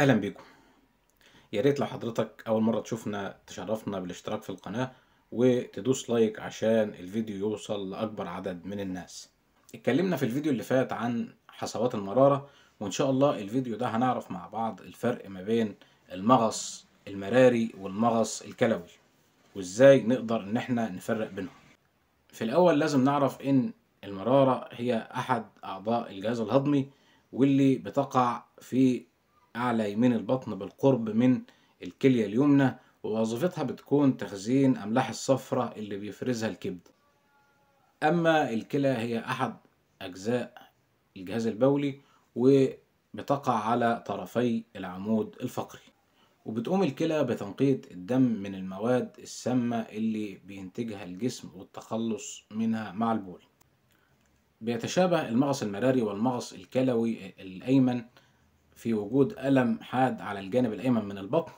اهلا بيكم يا ريت لو حضرتك اول مره تشوفنا تشرفنا بالاشتراك في القناه وتدوس لايك عشان الفيديو يوصل لاكبر عدد من الناس اتكلمنا في الفيديو اللي فات عن حصوات المراره وان شاء الله الفيديو ده هنعرف مع بعض الفرق ما بين المغص المراري والمغص الكلوي وازاي نقدر ان احنا نفرق بينهم في الاول لازم نعرف ان المراره هي احد اعضاء الجهاز الهضمي واللي بتقع في أعلى يمين البطن بالقرب من الكلية اليمنى ووظيفتها بتكون تخزين أملاح الصفرة اللي بيفرزها الكبد أما الكلى هي أحد أجزاء الجهاز البولي وبتقع على طرفي العمود الفقري وبتقوم الكلى بتنقية الدم من المواد السامة اللي بينتجها الجسم والتخلص منها مع البول بيتشابه المغص المراري والمغص الكلوي الأيمن في وجود ألم حاد على الجانب الأيمن من البطن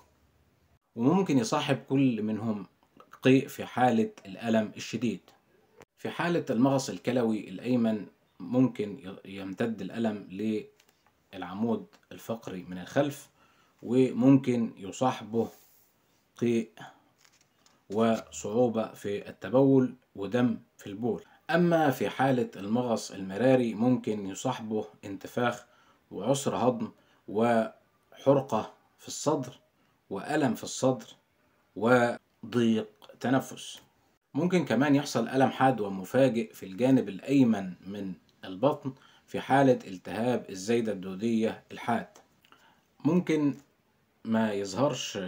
وممكن يصاحب كل منهم قيء في حالة الألم الشديد في حالة المغص الكلوي الأيمن ممكن يمتد الألم للعمود الفقري من الخلف وممكن يصاحبه قيء وصعوبة في التبول ودم في البول أما في حالة المغص المراري ممكن يصاحبه انتفاخ وعسر هضم وحرقة في الصدر وألم في الصدر وضيق تنفس ممكن كمان يحصل ألم حاد ومفاجئ في الجانب الأيمن من البطن في حالة التهاب الزايدة الدودية الحاد ممكن ما يظهرش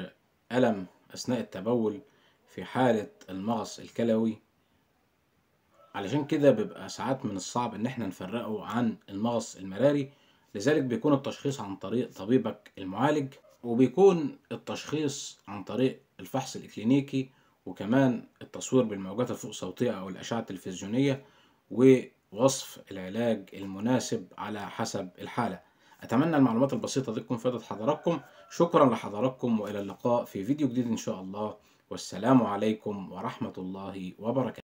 ألم أثناء التبول في حالة المغص الكلوي علشان كده بيبقى ساعات من الصعب إن احنا نفرقه عن المغص المراري لذلك بيكون التشخيص عن طريق طبيبك المعالج وبيكون التشخيص عن طريق الفحص الإكلينيكي وكمان التصوير بالموجات الفوق صوتية أو الأشعة التلفزيونية ووصف العلاج المناسب على حسب الحالة أتمنى المعلومات البسيطة دي تكون فادت حضراتكم شكرا لحضراتكم وإلى اللقاء في فيديو جديد إن شاء الله والسلام عليكم ورحمة الله وبركاته